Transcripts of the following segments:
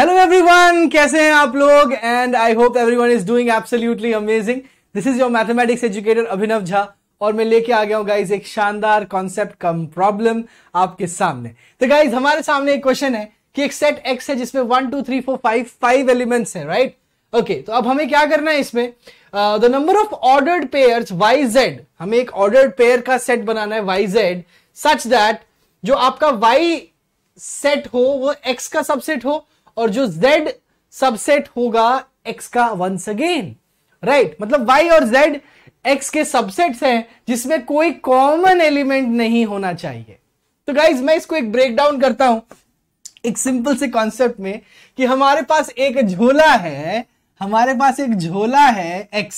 Hello everyone कैसे हैं आप लोग and I hope everyone is doing absolutely amazing this is your mathematics educator Abhinav Jha और मैं लेके आ गया हूँ गाइज एक शानदार कॉन्सेप्ट कम प्रॉब्लम आपके सामने तो गाइज हमारे सामने एक क्वेश्चन है कि एक सेट एक्स है जिसमें one two three four five five elements है राइट ओके तो अब हमें क्या करना है इसमें the number of ordered pair Y Z हमें एक ऑर्डर्ड पेयर का सेट बनाना है वाई जेड सच दैट जो आपका वाई सेट हो वो एक्स का सबसेट हो और जो z सबसेट होगा x का वंस अगेन राइट मतलब y और z x के सबसेट्स हैं जिसमें कोई कॉमन एलिमेंट नहीं होना चाहिए तो गाइज मैं इसको एक ब्रेक डाउन करता हूं एक सिंपल से कॉन्सेप्ट में कि हमारे पास एक झोला है हमारे पास एक झोला है x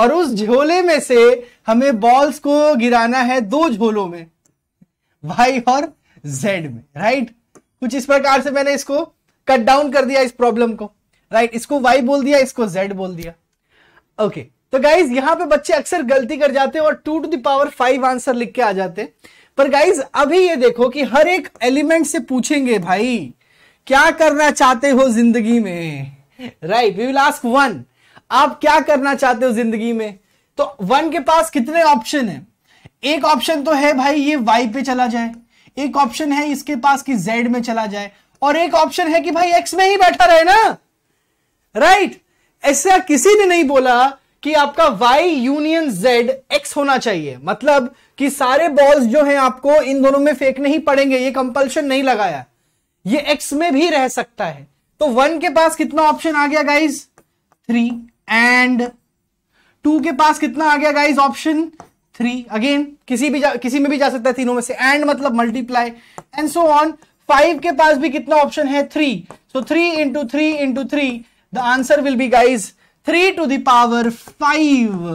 और उस झोले में से हमें बॉल्स को गिराना है दो झोलों में y और z में राइट कुछ इस प्रकार से मैंने इसको कट डाउन कर दिया इस प्रॉब्लम को राइट इसको वाई बोल दिया इसको जेड बोल दिया ओके तो गाइज यहां पे बच्चे अक्सर गलती कर जाते हैं और two to the power five answer लिख के आ जाते हैं पर गाइज अभी ये देखो कि हर एक एलिमेंट से पूछेंगे भाई क्या करना चाहते हो जिंदगी में right we will ask one आप क्या करना चाहते हो जिंदगी में तो वन के पास कितने ऑप्शन है एक ऑप्शन तो है भाई ये वाई पे चला जाए एक ऑप्शन है इसके पास कि जेड में चला जाए और एक ऑप्शन है कि भाई एक्स में ही बैठा रहे ना राइट right? ऐसा किसी ने नहीं बोला कि आपका वाई यूनियन जेड एक्स होना चाहिए मतलब कि सारे बॉल्स जो हैं आपको इन दोनों में फेंकने ही पड़ेंगे ये कंपल्शन नहीं लगाया ये एक्स में भी रह सकता है तो वन के पास कितना ऑप्शन आ गया गाइज थ्री एंड टू के पास कितना आ गया गाइज ऑप्शन थ्री अगेन किसी भी किसी में भी जा सकता है तीनों में से एंड मतलब multiply and so on five के पास भी कितना ऑप्शन है three so three into three into three the answer will be guys three to the power five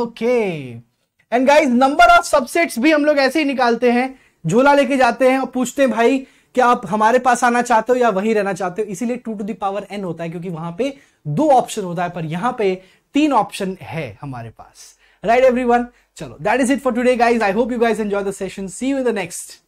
okay and guys number of subsets भी हम लोग ऐसे ही निकालते हैं झोला लेके जाते हैं और पूछते हैं भाई क्या आप हमारे पास आना चाहते हो या वहीं रहना चाहते हो इसीलिए टू टू दावर एन होता है क्योंकि वहां पे दो ऑप्शन होता है पर यहां पे तीन ऑप्शन है हमारे पास right everyone that is it for today guys i hope you guys enjoy the session see you in the next